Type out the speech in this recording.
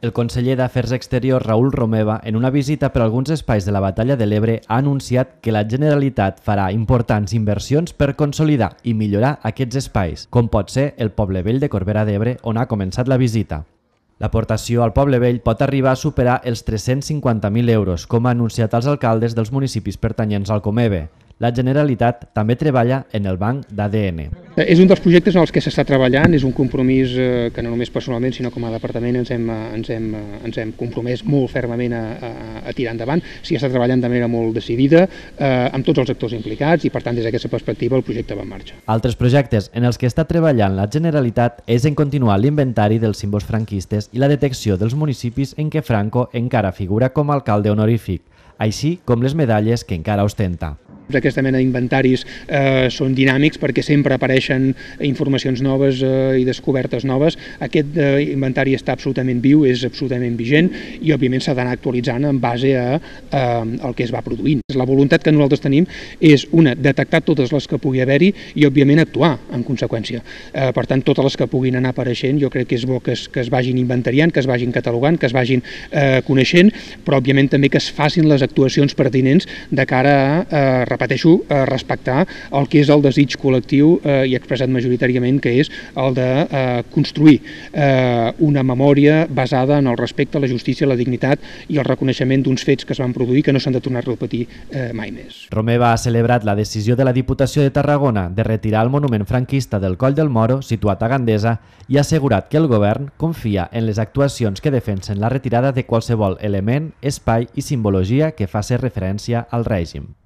El conseller d'Afers Exteriors Raül Romeva, en una visita per alguns espais de la Batalla de l'Ebre, ha anunciat que la Generalitat farà importants inversions per consolidar i millorar aquests espais, com pot ser el Poble Vell de Corbera d'Ebre, on ha començat la visita. L'aportació al Poble Vell pot arribar a superar els 350.000 euros, com ha anunciat els alcaldes dels municipis pertanyents al Comebe. La Generalitat també treballa en el banc d'ADN. Eh, és un dels projectes en els que s'està treballant, és un compromís eh, que no només personalment, sinó com a departament ens hem, eh, ens hem, ens hem compromès molt fermament a, a, a tirar endavant. S'hi està treballant de manera molt decidida, eh, amb tots els actors implicats i, per tant, des d'aquesta perspectiva, el projecte va en marxa. Altres projectes en els que està treballant la Generalitat és en continuar l'inventari dels símbols franquistes i la detecció dels municipis en què Franco encara figura com a alcalde honorífic, així com les medalles que encara ostenta. Doncs aquesta mena d'inventaris eh, són dinàmics perquè sempre apareixen informacions noves eh, i descobertes noves. Aquest eh, inventari està absolutament viu, és absolutament vigent i, òbviament, s'ha d'anar actualitzant en base a eh, el que es va produint. La voluntat que nosaltres tenim és, una, detectar totes les que pugui haver-hi i, òbviament, actuar en conseqüència. Eh, per tant, totes les que puguin anar apareixent, jo crec que és bo que es, que es vagin inventariant, que es vagin catalogant, que es vagin eh, coneixent, però, òbviament, també que es facin les actuacions pertinents de cara a eh, repeteixo, eh, respectar el que és el desig col·lectiu eh, i expressat majoritàriament, que és el de eh, construir eh, una memòria basada en el respecte a la justícia, la dignitat i el reconeixement d'uns fets que es van produir que no s'han de tornar a repetir eh, mai més. Romeva ha celebrat la decisió de la Diputació de Tarragona de retirar el monument franquista del Coll del Moro, situat a Gandesa, i ha assegurat que el govern confia en les actuacions que defensen la retirada de qualsevol element, espai i simbologia que faci referència al règim.